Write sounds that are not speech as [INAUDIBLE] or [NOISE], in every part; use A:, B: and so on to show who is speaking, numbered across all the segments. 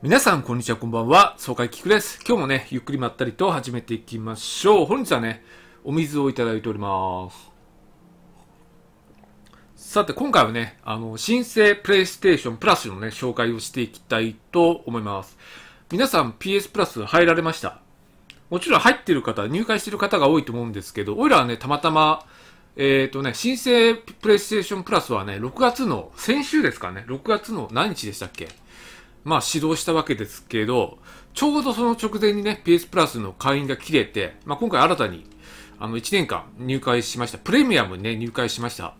A: 皆さん、こんにちは、こんばんは。爽快キクです。今日もね、ゆっくりまったりと始めていきましょう。本日はね、お水をいただいております。さて、今回はね、あの、新生プレイステーションプラスのね、紹介をしていきたいと思います。皆さん、PS プラス入られましたもちろん入ってる方、入会してる方が多いと思うんですけど、おいらはね、たまたま、えっ、ー、とね、新生プレイステーションプラスはね、6月の、先週ですかね、6月の何日でしたっけまあ、始動したわけですけど、ちょうどその直前にね、PS プラスの会員が切れて、まあ、今回新たに、あの、1年間入会しました。プレミアムにね、入会しました。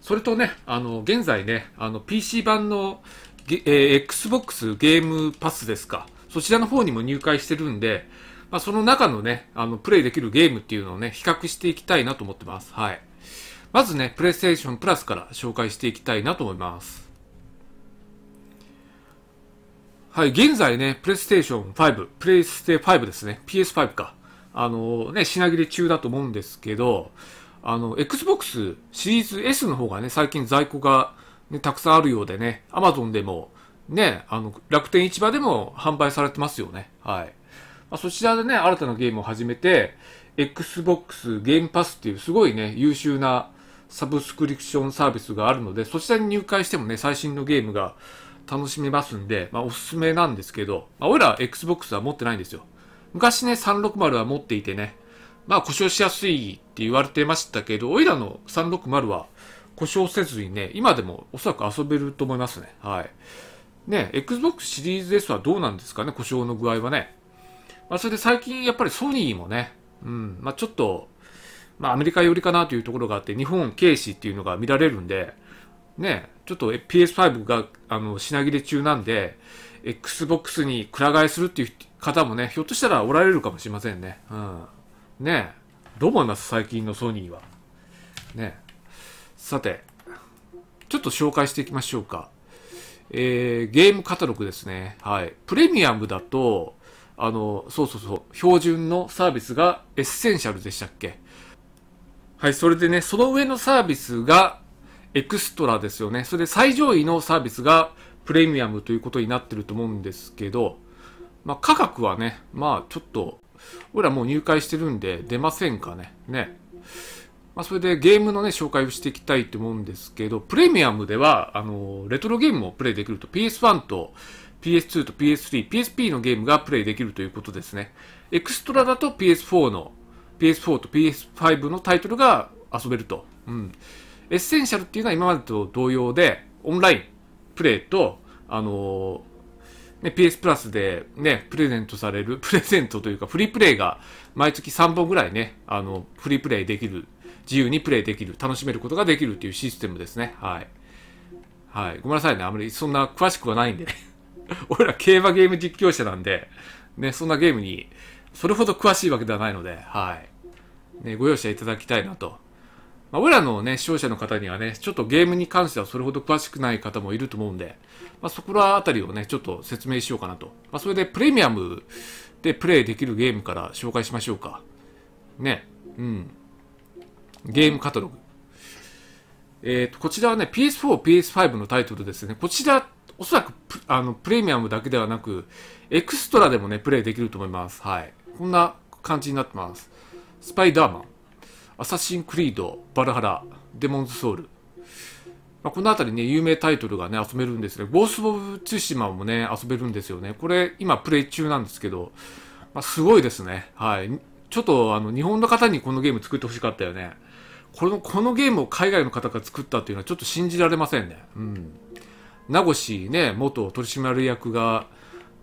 A: それとね、あの、現在ね、あの、PC 版の、えー、Xbox ゲームパスですか。そちらの方にも入会してるんで、まあ、その中のね、あの、プレイできるゲームっていうのをね、比較していきたいなと思ってます。はい。まずね、PlayStation プラスから紹介していきたいなと思います。はい、現在ね、プレイステーション5、プレイステ5ですね、PS5 か。あのね、品切れ中だと思うんですけど、あの、Xbox シリーズ S の方がね、最近在庫が、ね、たくさんあるようでね、Amazon でも、ね、あの、楽天市場でも販売されてますよね。はい。まあ、そちらでね、新たなゲームを始めて、Xbox ゲームパスっていうすごいね、優秀なサブスクリプションサービスがあるので、そちらに入会してもね、最新のゲームが楽しめますんで、まあ、おすすめなんですけど、まあ、俺ら Xbox は持ってないんですよ。昔ね、360は持っていてね、まあ故障しやすいって言われてましたけど、おいらの360は故障せずにね、今でもおそらく遊べると思いますね。はい。ね、Xbox シリーズ S はどうなんですかね、故障の具合はね。まあそれで最近やっぱりソニーもね、うん、まあちょっと、まあアメリカ寄りかなというところがあって、日本軽視っていうのが見られるんで、ね、ちょっと PS5 があの品切れ中なんで、Xbox にくら替えするっていう方もね、ひょっとしたらおられるかもしれませんね。うん。ねどう思います最近のソニーは。ねさて、ちょっと紹介していきましょうか。えー、ゲームカタログですね。はい。プレミアムだと、あの、そうそうそう、標準のサービスがエッセンシャルでしたっけはい、それでね、その上のサービスがエクストラですよね。それで最上位のサービスがプレミアムということになってると思うんですけど、まあ、価格はね、まあちょっと、俺らもう入会してるんで出ませんかね。ね。まあ、それでゲームのね、紹介をしていきたいと思うんですけど、プレミアムでは、あの、レトロゲームをプレイできると PS1 と PS2 と PS3、PSP のゲームがプレイできるということですね。エクストラだと PS4 の、PS4 と PS5 のタイトルが遊べると。うん。エッセンシャルっていうのは今までと同様で、オンラインプレイと、あのー、ね、PS プラスでね、プレゼントされる、[LAUGHS] プレゼントというかフリープレイが毎月3本ぐらいね、あの、フリープレイできる、自由にプレイできる、楽しめることができるっていうシステムですね。はい。はい。ごめんなさいね。あまりそんな詳しくはないんで、ね。[LAUGHS] 俺ら競馬ゲーム実況者なんで、ね、そんなゲームにそれほど詳しいわけではないので、はい。ね、ご容赦いただきたいなとまあ、俺らのね、視聴者の方にはね、ちょっとゲームに関してはそれほど詳しくない方もいると思うんで、まあ、そこらあたりをね、ちょっと説明しようかなと。まあ、それでプレミアムでプレイできるゲームから紹介しましょうか。ね。うん。ゲームカタログ。えっ、ー、と、こちらはね、PS4、PS5 のタイトルですね。こちら、おそらくプあのプレミアムだけではなく、エクストラでもね、プレイできると思います。はい。こんな感じになってます。スパイダーマン。アサシン・クリード、バルハラ、デモンズ・ソウル。まあ、この辺りね、有名タイトルがね、遊べるんですね。ゴースト・オブ・ツシマもね、遊べるんですよね。これ、今、プレイ中なんですけど、まあ、すごいですね。はい。ちょっと、あの、日本の方にこのゲーム作ってほしかったよね。この、このゲームを海外の方が作ったっていうのはちょっと信じられませんね。うん。名越ね、元取締役が、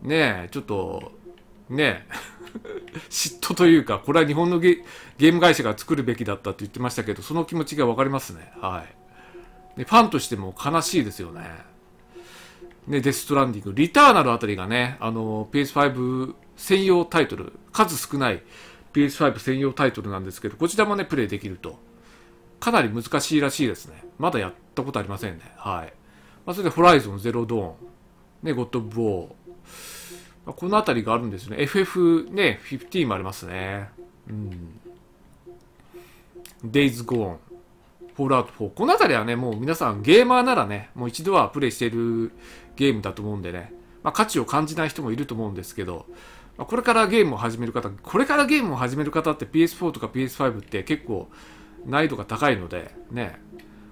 A: ね、ちょっと、ね、嫉妬というか、これは日本のゲーム会社が作るべきだったって言ってましたけど、その気持ちが分かりますね。はい。でファンとしても悲しいですよね。で、デス・トランディング、リターナルあたりがね、あの、PS5 専用タイトル、数少ない PS5 専用タイトルなんですけど、こちらもね、プレイできると。かなり難しいらしいですね。まだやったことありませんね。はい。まあ、それで、ホライゾンゼロドーン、ね、ゴッド・オブ・ウォー、この辺りがあるんですね。FF ね、15もありますね。うん。Days g o o n Fallout 4。この辺りはね、もう皆さんゲーマーならね、もう一度はプレイしてるゲームだと思うんでね、まあ、価値を感じない人もいると思うんですけど、まあ、これからゲームを始める方、これからゲームを始める方って PS4 とか PS5 って結構難易度が高いので、ね、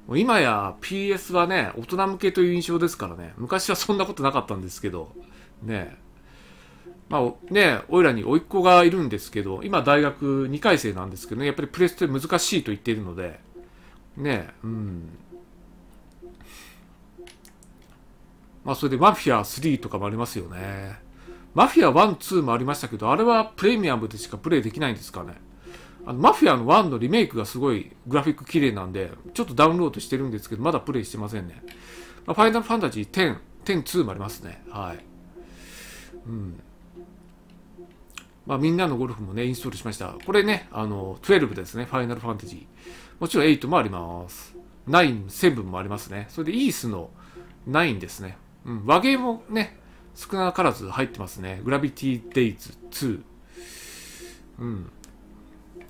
A: もう今や PS はね、大人向けという印象ですからね、昔はそんなことなかったんですけど、ね、まあね、おいらに甥っ子がいるんですけど、今大学2回生なんですけどね、やっぱりプレステ難しいと言っているので、ね、うん。まあそれでマフィア3とかもありますよね。マフィア1、2もありましたけど、あれはプレミアムでしかプレイできないんですかね。あのマフィアの1のリメイクがすごいグラフィック綺麗なんで、ちょっとダウンロードしてるんですけど、まだプレイしてませんね。まあ、ファイナルファンタジー10、10、2もありますね。はい。うん。まあ、みんなのゴルフもね、インストールしました。これね、あの、12ですね、ファイナルファンタジー。もちろん8もあります。9、7もありますね。それでイースの9ですね。うん、和芸もね、少なからず入ってますね。グラビティ・デイズ2。うん。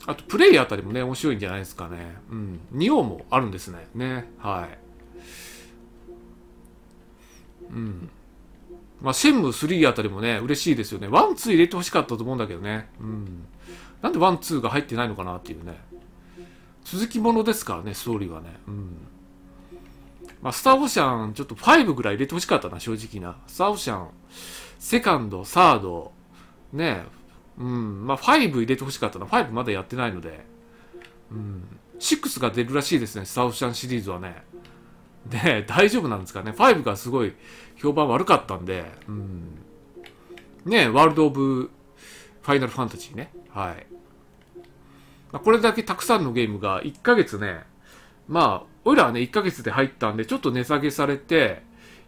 A: あと、プレイあたりもね、面白いんじゃないですかね。うん。2王もあるんですね。ね。はい。うん。まあ、シェンム3あたりもね、嬉しいですよね。ワン、ツー入れてほしかったと思うんだけどね。うん。なんでワン、ツーが入ってないのかなっていうね。続きものですからね、ストーリーはね。うん。まあ、スターオーシャン、ちょっと5ぐらい入れてほしかったな、正直な。スターオーシャン、セカンド、サード、ねえ、うん、まあ、5入れてほしかったな。5まだやってないので。うん。6が出るらしいですね、スターオーシャンシリーズはね。ねえ、大丈夫なんですかね。5がすごい評判悪かったんで、うん。ね、ワールド・オブ・ファイナル・ファンタジーね。はい。まこれだけたくさんのゲームが1ヶ月ね、まあ、俺らはね、1ヶ月で入ったんで、ちょっと値下げされて、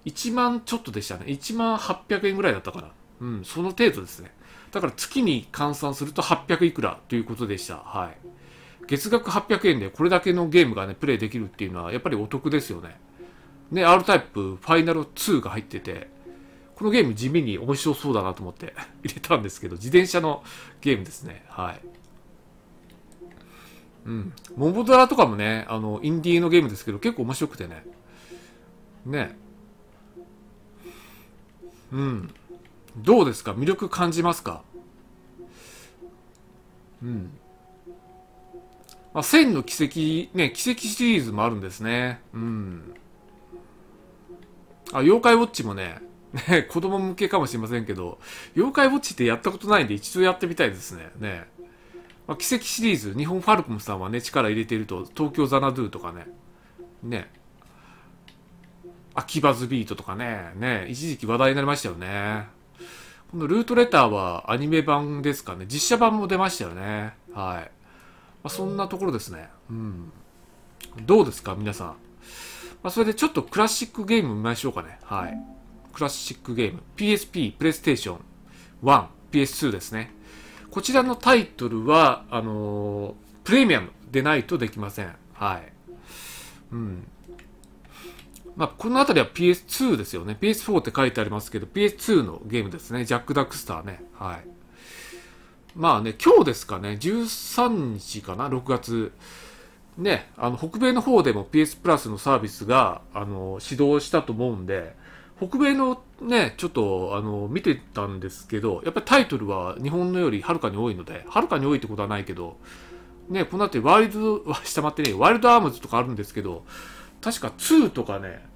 A: 1万ちょっとでしたね。1万800円ぐらいだったかな。うん、その程度ですね。だから月に換算すると800いくらということでした。はい。月額800円でこれだけのゲームがね、プレイできるっていうのは、やっぱりお得ですよね。ね、R タイプファイナル2が入ってて、このゲーム地味に面白そうだなと思って [LAUGHS] 入れたんですけど、自転車のゲームですね。はい。うん。モモドラとかもね、あの、インディーのゲームですけど、結構面白くてね。ね。うん。どうですか魅力感じますかうん。まあ、1000の奇跡、ね、奇跡シリーズもあるんですね。うん。あ、妖怪ウォッチもね、ね、[LAUGHS] 子供向けかもしれませんけど、妖怪ウォッチってやったことないんで一度やってみたいですね。ね。まあ、奇跡シリーズ、日本ファルコムさんはね、力入れてると、東京ザナドゥとかね。ね。秋葉ズビートとかね。ね。一時期話題になりましたよね。このルートレターはアニメ版ですかね。実写版も出ましたよね。はい。まあ、そんなところですね。うん。どうですか、皆さん。まあ、それでちょっとクラシックゲーム見ましょうかね。はい。クラシックゲーム。PSP、PlayStation 1、PS2 ですね。こちらのタイトルは、あのー、プレミアムでないとできません。はい。うん。まあ、この辺りは PS2 ですよね。PS4 って書いてありますけど、PS2 のゲームですね。ジャック・ダックスターね。はい。まあね、今日ですかね。13日かな、6月。ね、あの北米の方でも PS プラスのサービスがあの始動したと思うんで、北米のね、ちょっとあの見てたんですけど、やっぱりタイトルは日本のよりはるかに多いので、はるかに多いってことはないけど、ね、この後ワイルド、[LAUGHS] 下回ってね、ワイルドアームズとかあるんですけど、確か2とかね、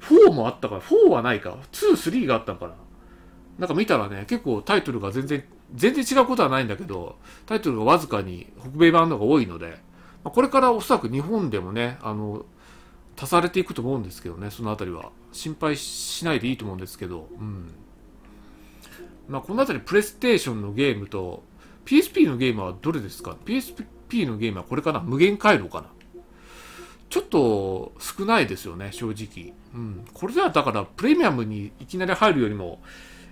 A: 4もあったから、4はないか、2、3があったのかな。なんか見たらね、結構タイトルが全然、全然違うことはないんだけど、タイトルがわずかに北米版のが多いので、これからおそらく日本でもね、あの、足されていくと思うんですけどね、そのあたりは。心配しないでいいと思うんですけど、うん。まあ、このあたり、プレステーションのゲームと、PSP のゲームはどれですか ?PSP のゲームはこれかな無限回路かなちょっと少ないですよね、正直。うん。これではだからプレミアムにいきなり入るよりも、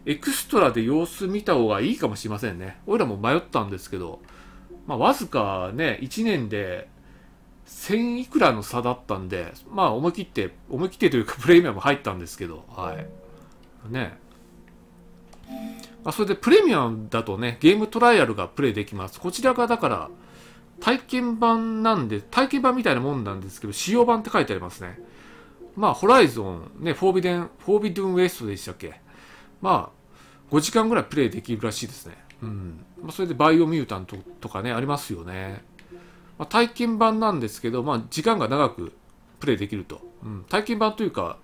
A: エクストラで様子見た方がいいかもしれませんね。俺らも迷ったんですけど、まあ、わずかね、1年で1000いくらの差だったんで、まあ、思い切って、思い切ってというか、プレミアム入ったんですけど、はい。ね。まあ、それで、プレミアムだとね、ゲームトライアルがプレイできます。こちらが、だから、体験版なんで、体験版みたいなもんなんですけど、使用版って書いてありますね。まあ、ホライゾン、ね、フォービデン、フォービドゥンウエストでしたっけまあ、5時間ぐらいプレイできるらしいですね。うん。まあ、それでバイオミュータントとかね、ありますよね。まあ、体験版なんですけど、まあ、時間が長くプレイできると。うん、体験版というか、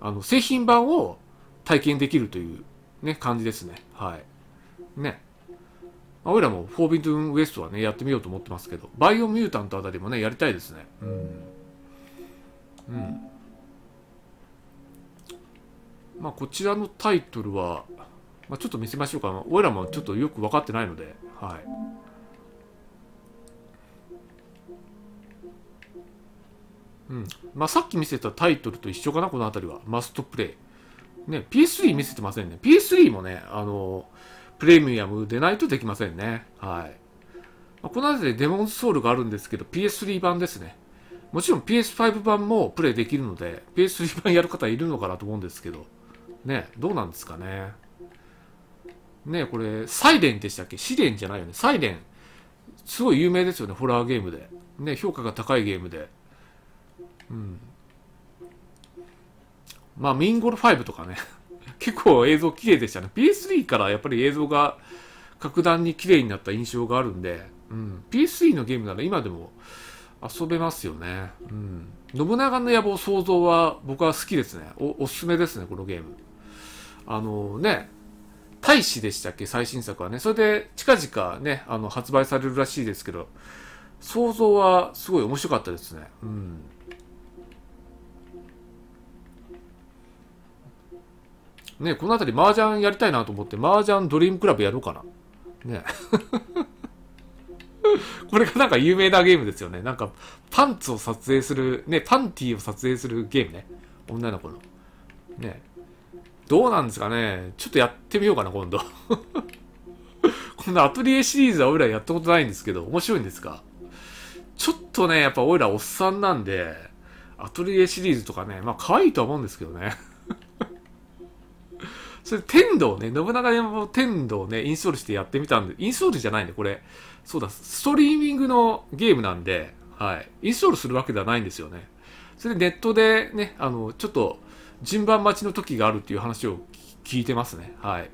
A: あの、製品版を体験できるという、ね、感じですね。はい。ね。まあ、俺らも、フォービンドゥンウエストはね、やってみようと思ってますけど、バイオミュータントあたりもね、やりたいですね。うん。うん。まあ、こちらのタイトルは、まあ、ちょっと見せましょうか俺らもちょっとよく分かってないのではいうんまあ、さっき見せたタイトルと一緒かな、この辺りは。マストプレイ。ね、PS3 見せてませんね。PS3 もね、あのプレミアムでないとできませんね。はい。まあ、この辺りでデモンソウルがあるんですけど、PS3 版ですね。もちろん PS5 版もプレイできるので、PS3 版やる方いるのかなと思うんですけど、ね、どうなんですかね。ねこれ、サイレンでしたっけ試練じゃないよね。サイレン。すごい有名ですよね、ホラーゲームで。ね、評価が高いゲームで。うん。まあ、ミンゴル5とかね。[LAUGHS] 結構映像綺麗でしたね。PS3 からやっぱり映像が格段に綺麗になった印象があるんで、うん。PS3 のゲームなら今でも遊べますよね。うん。信長の野望創造は僕は好きですねお。おすすめですね、このゲーム。あのー、ね、大使でしたっけ最新作はね。それで、近々ね、あの、発売されるらしいですけど、想像はすごい面白かったですね。うん。ね、この辺り麻雀やりたいなと思って、麻雀ドリームクラブやろうかな。ね。[LAUGHS] これがなんか有名なゲームですよね。なんか、パンツを撮影する、ね、パンティーを撮影するゲームね。女の子の。ね。どうなんですかね。ちょっとやってみようかな、今度。[LAUGHS] このアトリエシリーズは俺らやったことないんですけど、面白いんですかちょっとね、やっぱ俺らおっさんなんで、アトリエシリーズとかね、まあ可愛いとは思うんですけどね。[LAUGHS] それ、天道ね、信長でも天道ね、インストールしてやってみたんで、インストールじゃないんで、これ。そうだ、ストリーミングのゲームなんで、はい。インストールするわけではないんですよね。それでネットでね、あの、ちょっと、順番待ちの時があるっていう話を聞いてますね。はい。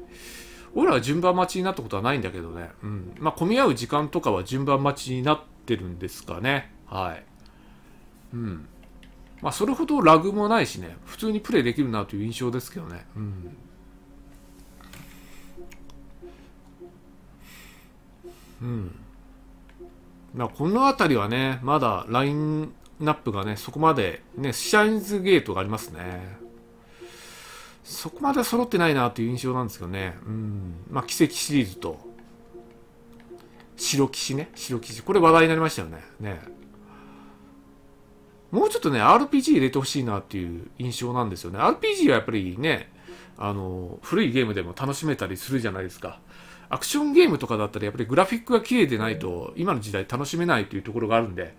A: 俺らは順番待ちになったことはないんだけどね。うん。まあ、混み合う時間とかは順番待ちになってるんですかね。はい。うん。まあ、それほどラグもないしね、普通にプレイできるなという印象ですけどね。うん。うん。まあ、この辺りはね、まだラインナップがね、そこまで、ね、シャインズゲートがありますね。そこまで揃ってないなという印象なんですけどね。うん。まあ、奇跡シリーズと、白騎士ね。白騎士。これ話題になりましたよね。ね。もうちょっとね、RPG 入れてほしいなっていう印象なんですよね。RPG はやっぱりね、あの、古いゲームでも楽しめたりするじゃないですか。アクションゲームとかだったらやっぱりグラフィックが綺麗でないと今の時代楽しめないというところがあるんで、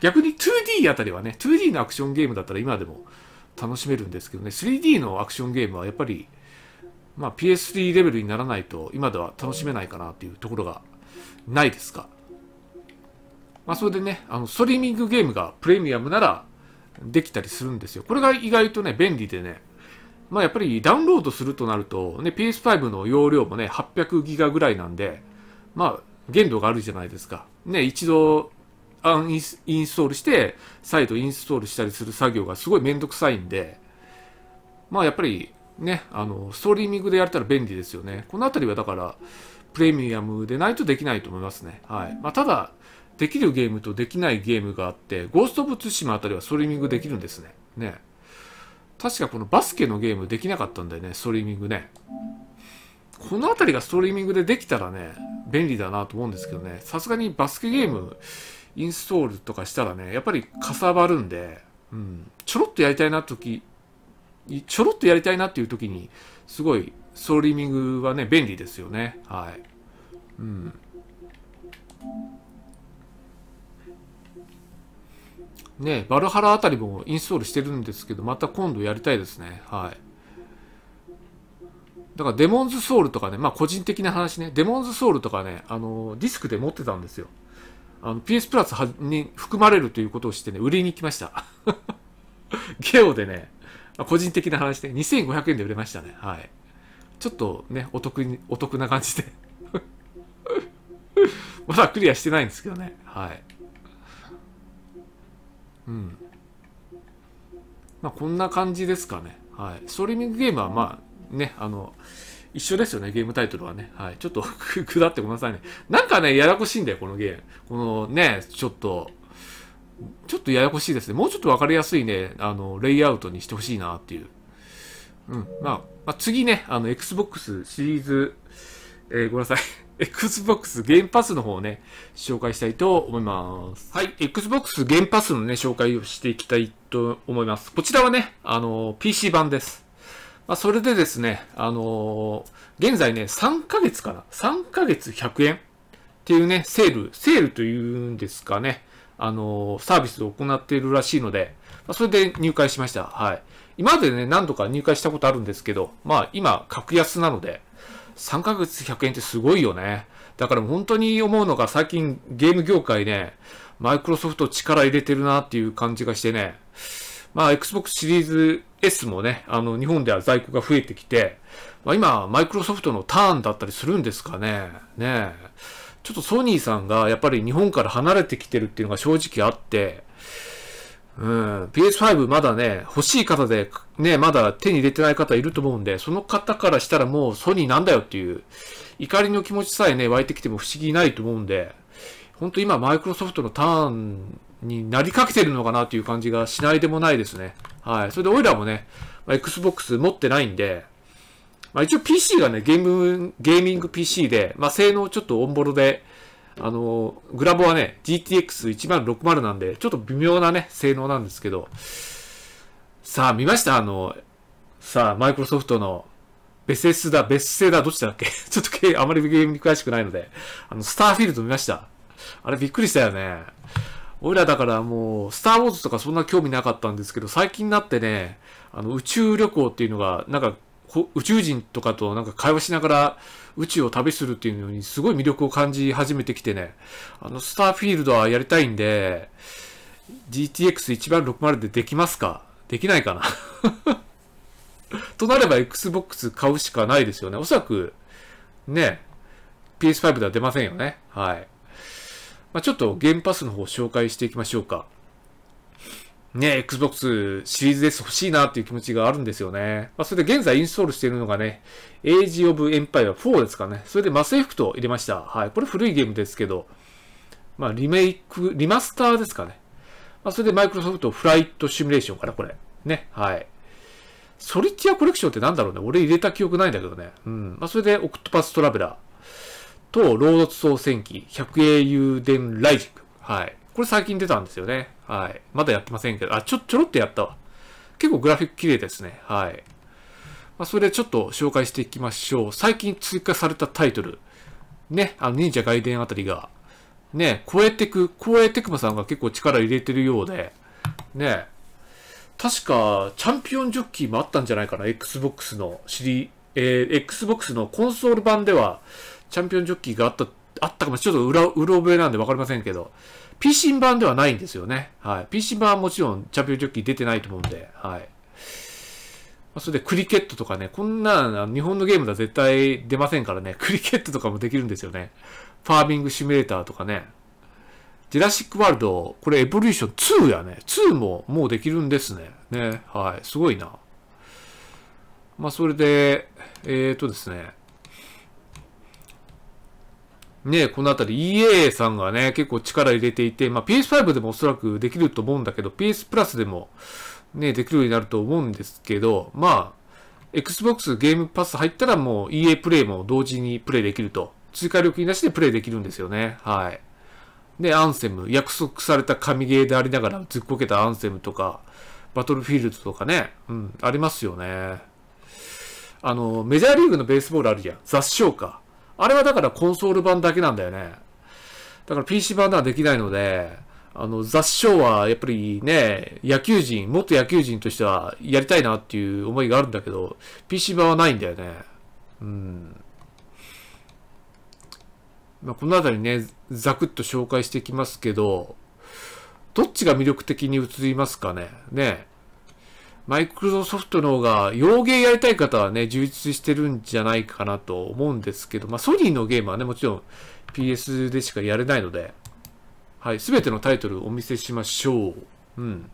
A: 逆に 2D あたりはね、2D のアクションゲームだったら今でも楽しめるんですけどね 3D のアクションゲームはやっぱり、まあ、PS3 レベルにならないと今では楽しめないかなというところがないですか、まあ、それでねあのストリーミングゲームがプレミアムならできたりするんですよこれが意外とね便利でねまあやっぱりダウンロードするとなると、ね、PS5 の容量もね、800ギガぐらいなんで、まあ限度があるじゃないですか。ね、一度アンインストールして、再度インストールしたりする作業がすごいめんどくさいんで、まあやっぱりね、あの、ストリーミングでやれたら便利ですよね。このあたりはだから、プレミアムでないとできないと思いますね。はい。まあ、ただ、できるゲームとできないゲームがあって、ゴースト・オブ・ツシマあたりはストリーミングできるんですね。ね。確かこのバスケのゲームできなかったんだよね、ストリーミングね。このあたりがストリーミングでできたらね、便利だなと思うんですけどね。さすがにバスケゲーム、インストールとかしたらね、やっぱりかさばるんで、うん、ちょろっとやりたいな時、ちょろっとやりたいなっていう時に、すごい、ストリーミングはね、便利ですよね。はい。うん。ね、バルハラあたりもインストールしてるんですけど、また今度やりたいですね。はい。だからデモンズソウルとかね、まあ個人的な話ね、デモンズソウルとかね、あのディスクで持ってたんですよ。あの PS プラスに含まれるということを知ってね、売りに行きました。[LAUGHS] ゲオでね、個人的な話で、2500円で売れましたね。はい。ちょっとね、お得に、お得な感じで [LAUGHS] まだクリアしてないんですけどね。はい。うん。まあ、こんな感じですかね。はい。ストリーミングゲームは、まあ、ね、あの、一緒ですよね、ゲームタイトルはね。はい。ちょっと下 [LAUGHS] ってごめんなさいね。なんかね、ややこしいんだよ、このゲーム。このね、ちょっと、ちょっとややこしいですね。もうちょっとわかりやすいね、あの、レイアウトにしてほしいなっていう。うん。まあ、まあ、次ね、あの、Xbox シリーズ、えー、ごめんなさい。[LAUGHS] Xbox ゲームパスの方をね、紹介したいと思います。はい。Xbox ゲームパスのね、紹介をしていきたいと思います。こちらはね、あの、PC 版です。まあ、それでですね、あのー、現在ね、3ヶ月かな ?3 ヶ月100円っていうね、セール、セールというんですかね、あのー、サービスを行っているらしいので、まあ、それで入会しました。はい。今までね、何度か入会したことあるんですけど、まあ今、格安なので、3ヶ月100円ってすごいよね。だから本当に思うのが最近ゲーム業界ね、マイクロソフト力入れてるなっていう感じがしてね、まあ、Xbox シリーズ S もね、あの、日本では在庫が増えてきて、まあ、今、マイクロソフトのターンだったりするんですかね。ねちょっとソニーさんがやっぱり日本から離れてきてるっていうのが正直あって、うん、PS5 まだね、欲しい方で、ね、まだ手に入れてない方いると思うんで、その方からしたらもうソニーなんだよっていう、怒りの気持ちさえね、湧いてきても不思議ないと思うんで、ほんと今、マイクロソフトのターンになりかけてるのかなという感じがしないでもないですね。はい。それで、オイラーもね、ま Xbox 持ってないんで、まあ、一応 PC がね、ゲーム、ゲーミング PC で、まあ、性能ちょっとオンボロで、あの、グラボはね、GTX1060 なんで、ちょっと微妙なね、性能なんですけど、さあ、見ましたあの、さあ、マイクロソフトの、ベセスだ、ベスセだ、どっちだっけ [LAUGHS] ちょっとあまりゲームに詳しくないので、あの、スターフィールド見ました。あれびっくりしたよね。俺らだからもう、スター・ウォーズとかそんな興味なかったんですけど、最近になってね、あの、宇宙旅行っていうのが、なんか、宇宙人とかとなんか会話しながら宇宙を旅するっていうのにすごい魅力を感じ始めてきてね、あの、スターフィールドはやりたいんで、GTX1060 でできますかできないかな [LAUGHS] となれば Xbox 買うしかないですよね。おそらく、ね、PS5 では出ませんよね。はい。まあ、ちょっとゲームパスの方を紹介していきましょうか。ね、Xbox シリーズ S 欲しいなっていう気持ちがあるんですよね。まあ、それで現在インストールしているのがね、Age of Empire 4ですかね。それでマスエフクト入れました。はい。これ古いゲームですけど、まあ、リメイク、リマスターですかね。まあ、それでマイクロソフトフライトシミュレーションかな、これ。ね、はい。ソリティアコレクションってなんだろうね。俺入れた記憶ないんだけどね。うん。まあ、それでオクトパストラベラー。と、ロー総選記、百英雄伝ライジング。はい。これ最近出たんですよね。はい。まだやってませんけど、あ、ちょ、ちょろっとやったわ。結構グラフィック綺麗ですね。はい。まあ、それちょっと紹介していきましょう。最近追加されたタイトル。ね、あの、忍者外伝あたりが、ね、超えてく、超えてくまさんが結構力入れてるようで、ね、確か、チャンピオンジョッキーもあったんじゃないかな、Xbox のシリ、えー、Xbox のコンソール版では、チャンピオンジョッキーがあった、あったかも、ちょっと裏、うろ覚えなんでわかりませんけど、PC 版ではないんですよね。はい。PC 版はもちろんチャンピオンジョッキー出てないと思うんで、はい。まそれでクリケットとかね、こんな日本のゲームでは絶対出ませんからね、[LAUGHS] クリケットとかもできるんですよね。ファーミングシミュレーターとかね。ジェラシックワールド、これエボリューション2やね。2ももうできるんですね。ね。はい。すごいな。まあ、それで、えっ、ー、とですね。ね、このあたり EA さんがね、結構力入れていて、まあ、PS5 でもおそらくできると思うんだけど、PS プラスでもね、できるようになると思うんですけど、まあ、Xbox ゲームパス入ったらもう EA プレイも同時にプレイできると。追加料金なしでプレイできるんですよね。はい。で、アンセム。約束された神ゲーでありながら、ずっこけたアンセムとか、バトルフィールドとかね。うん、ありますよね。あの、メジャーリーグのベースボールあるじゃん。雑誌か。あれはだからコンソール版だけなんだよね。だから PC 版ではできないので、あの、雑賞はやっぱりね、野球人、元野球人としてはやりたいなっていう思いがあるんだけど、PC 版はないんだよね。うん。まあ、この辺りね、ザクッと紹介していきますけど、どっちが魅力的に映りますかね。ね。マイクロソフトの方が、洋芸やりたい方はね、充実してるんじゃないかなと思うんですけど、まあ、ソニーのゲームはね、もちろん PS でしかやれないので、はい、すべてのタイトルお見せしましょう。うん。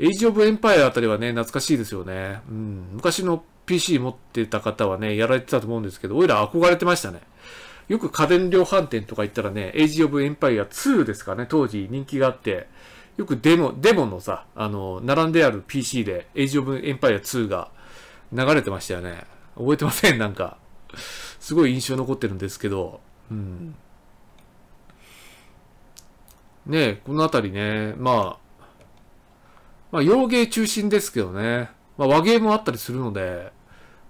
A: エイジオブエンパイアあたりはね、懐かしいですよね。うん。昔の PC 持ってた方はね、やられてたと思うんですけど、イラら憧れてましたね。よく家電量販店とか行ったらね、エイジオブエンパイア2ですかね、当時人気があって、よくデモ、デモのさ、あの、並んである PC で、エイジオブエンパイア2が流れてましたよね。覚えてませんなんか。すごい印象残ってるんですけど、うん。ねこのあたりね、まあ、まあ、洋芸中心ですけどね。まあ、和芸もあったりするので、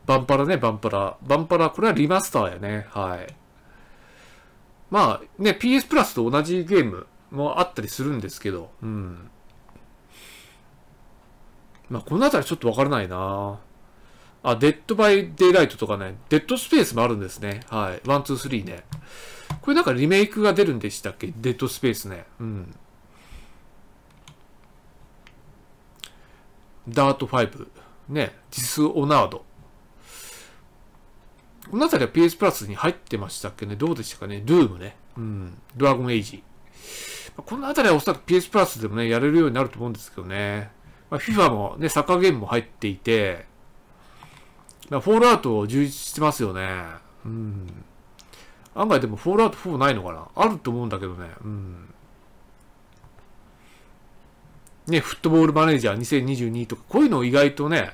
A: バンパラね、バンパラ。バンパラ、これはリマスターやね。はい。まあ、ね、PS プラスと同じゲームもあったりするんですけど、うん。まあ、このあたりちょっとわからないなあ、デッドバイデイライトとかね、デッドスペースもあるんですね。はい。ワン、ツー、スリーね。これなんかリメイクが出るんでしたっけデッドスペースね。うん。ダートファイブね。ディス・オナード。このあたりは PS プラスに入ってましたっけねどうでしたかねドゥームね。うん。ドラゴンエイジ。このあたりはおそらく PS プラスでもね、やれるようになると思うんですけどね。まあ、FIFA もね、サッカーゲームも入っていて、まあ、フォールアウト充実してますよね。うん。案外でもフォールアウト4ないのかなあると思うんだけどね。うん。ね、フットボールマネージャー2022とか、こういうの意外とね、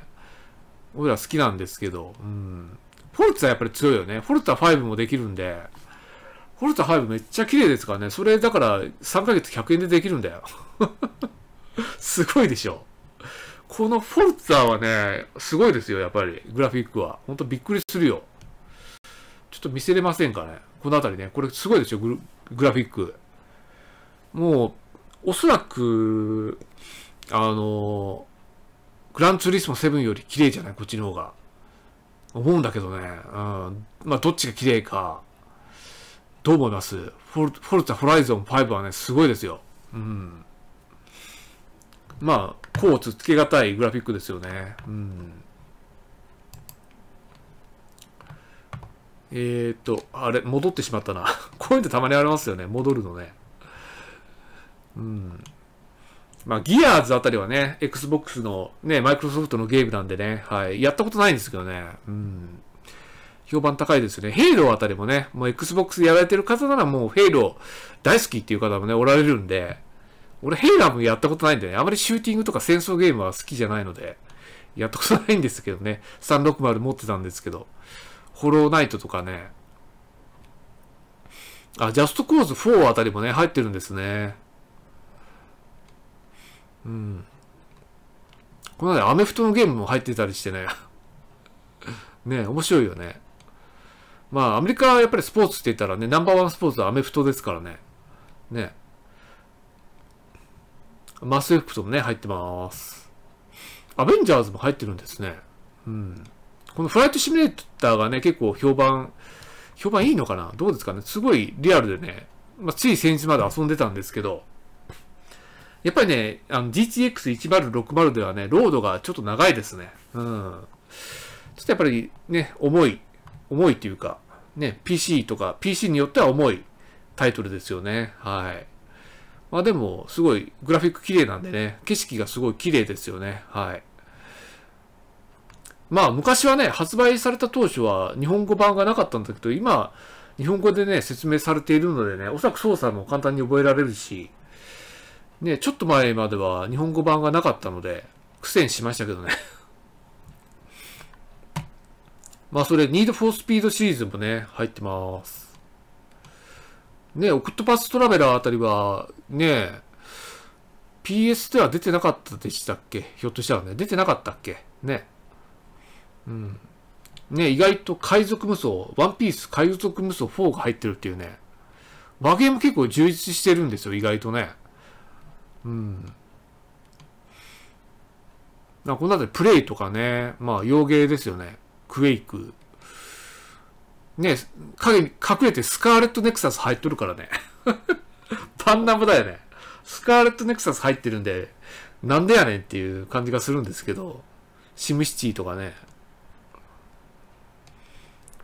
A: 俺ら好きなんですけど、うん。フォルツはやっぱり強いよね。フォルツは5もできるんで、フォルツァ5めっちゃ綺麗ですからね。それだから3ヶ月100円でできるんだよ。[LAUGHS] すごいでしょ。このフォルツァはね、すごいですよ、やっぱり。グラフィックは。ほんとびっくりするよ。ちょっと見せれませんかね。このあたりね。これすごいでしょ、グラフィック。もう、おそらく、あの、グランツーリスモ7より綺麗じゃないこっちの方が。思うんだけどね。うん。まあ、どっちが綺麗か。どう思いますフォルフォルツァホライゾン5はね、すごいですよ。うん。まあ、こうつつけがたいグラフィックですよね。うん。えー、っと、あれ、戻ってしまったな。[LAUGHS] こういうのたまにありますよね。戻るのね。うん。まあ、ギアーズあたりはね、Xbox のね、マイクロソフトのゲームなんでね、はい。やったことないんですけどね。うん。評判高いですね。ヘイローあたりもね、もう Xbox やられてる方ならもうヘイロー大好きっていう方もね、おられるんで、俺ヘイラーもやったことないんでね、あまりシューティングとか戦争ゲームは好きじゃないので、やったことないんですけどね、360持ってたんですけど、ホローナイトとかね、あ、ジャストコーズ4あたりもね、入ってるんですね。うん。この前アメフトのゲームも入ってたりしてね。[LAUGHS] ね面白いよね。まあ、アメリカはやっぱりスポーツって言ったらね、ナンバーワンスポーツはアメフトですからね。ね。マスエフプトもね、入ってます。アベンジャーズも入ってるんですね。うん。このフライトシミュレーターがね、結構評判、評判いいのかなどうですかねすごいリアルでね、まあ、つい先日まで遊んでたんですけど、やっぱりね、あの GTX1060 ではね、ロードがちょっと長いですね。うん。ちょっとやっぱりね、重い重いというか、ね、PC とか、PC によっては重いタイトルですよね。はい。まあでも、すごい、グラフィック綺麗なんでね、景色がすごい綺麗ですよね。はい。まあ昔はね、発売された当初は日本語版がなかったんだけど、今、日本語でね、説明されているのでね、おそらく操作も簡単に覚えられるし、ね、ちょっと前までは日本語版がなかったので、苦戦しましたけどね。まあそれ、Need for Speed シリーズもね、入ってます。ね、オクトパストラベラーあたりは、ね、PS では出てなかったでしたっけひょっとしたらね、出てなかったっけね。うん。ね、意外と海賊無双、ワンピース海賊無双4が入ってるっていうね。和ゲーム結構充実してるんですよ、意外とね。うん。なこの辺りプレイとかね、まあ、洋芸ですよね。クエイク。ね、影に隠れてスカーレットネクサス入っとるからね。パ [LAUGHS] ンナムだよね。スカーレットネクサス入ってるんで、なんでやねんっていう感じがするんですけど、シムシティとかね。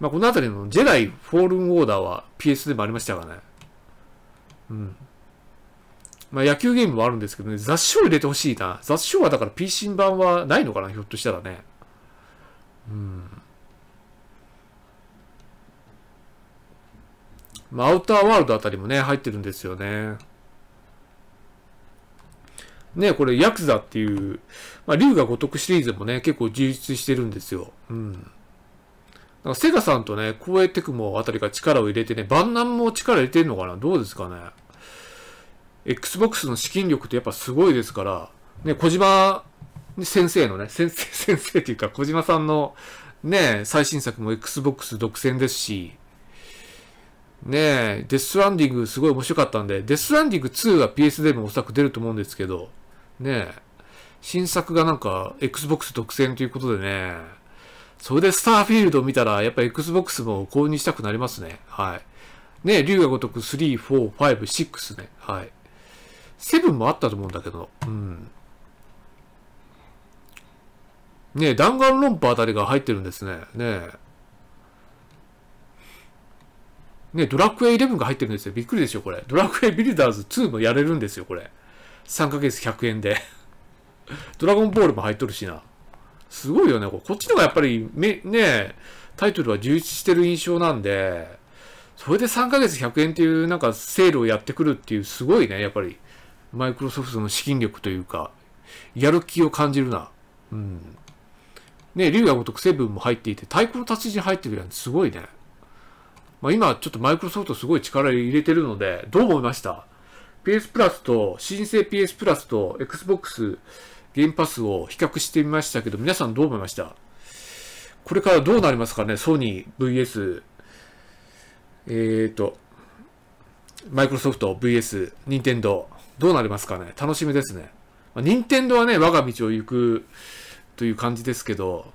A: まあ、この辺りのジェダイ・フォールン・オーダーは PS でもありましたがね。うん。まあ、野球ゲームもあるんですけどね、雑誌を入れてほしいな。雑誌はだから PC 版はないのかな、ひょっとしたらね。うんまあ、アウターワールドあたりもね、入ってるんですよね。ね、これ、ヤクザっていう、まあ、竜が如くシリーズもね、結構充実してるんですよ。うん。なんかセガさんとね、光栄テクモあたりが力を入れてね、万難も力入れてんのかなどうですかね。Xbox の資金力ってやっぱすごいですから、ね、小島先生のね、先生、[LAUGHS] 先生っていうか、小島さんのね、最新作も Xbox 独占ですし、ねえ、デスランディングすごい面白かったんで、デスランディング2が PS でもおそらく出ると思うんですけど、ねえ、新作がなんか Xbox 独占ということでね、それでスターフィールド見たら、やっぱ Xbox も購入したくなりますね。はい。ねえ、竜が如く3、4、5、6ね。はい。7もあったと思うんだけど、うん。ねえ、弾丸論破あたりが入ってるんですね。ねえ。ね、ドラクエイ11が入ってるんですよ。びっくりでしょ、これ。ドラクエビルダーズ2もやれるんですよ、これ。3ヶ月100円で。[LAUGHS] ドラゴンボールも入っとるしな。すごいよね、これ。こっちの方がやっぱり、め、ねタイトルは充実してる印象なんで、それで3ヶ月100円っていうなんかセールをやってくるっていう、すごいね、やっぱり。マイクロソフトの資金力というか、やる気を感じるな。うん。ね、竜が如くセブンも入っていて、太鼓の達人入ってるやんすごいね。まあ、今ちょっとマイクロソフトすごい力入れてるので、どう思いました ?PS プラスと、新生 PS プラスと Xbox ゲームパスを比較してみましたけど、皆さんどう思いましたこれからどうなりますかねソニー VS、えーと、マイクロソフト VS、任天堂どうなりますかね楽しみですね。まあ、任天堂はね、我が道を行くという感じですけど、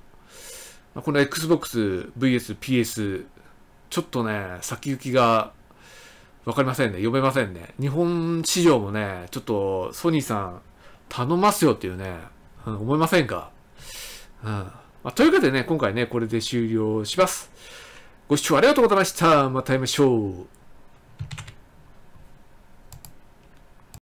A: この XboxVSPS、ちょっとね、先行きが分かりませんね。読めませんね。日本市場もね、ちょっとソニーさん頼ますよっていうね、うん、思いませんかうん。まあ、というわけでね、今回ね、これで終了します。ご視聴ありがとうございました。また会いましょう。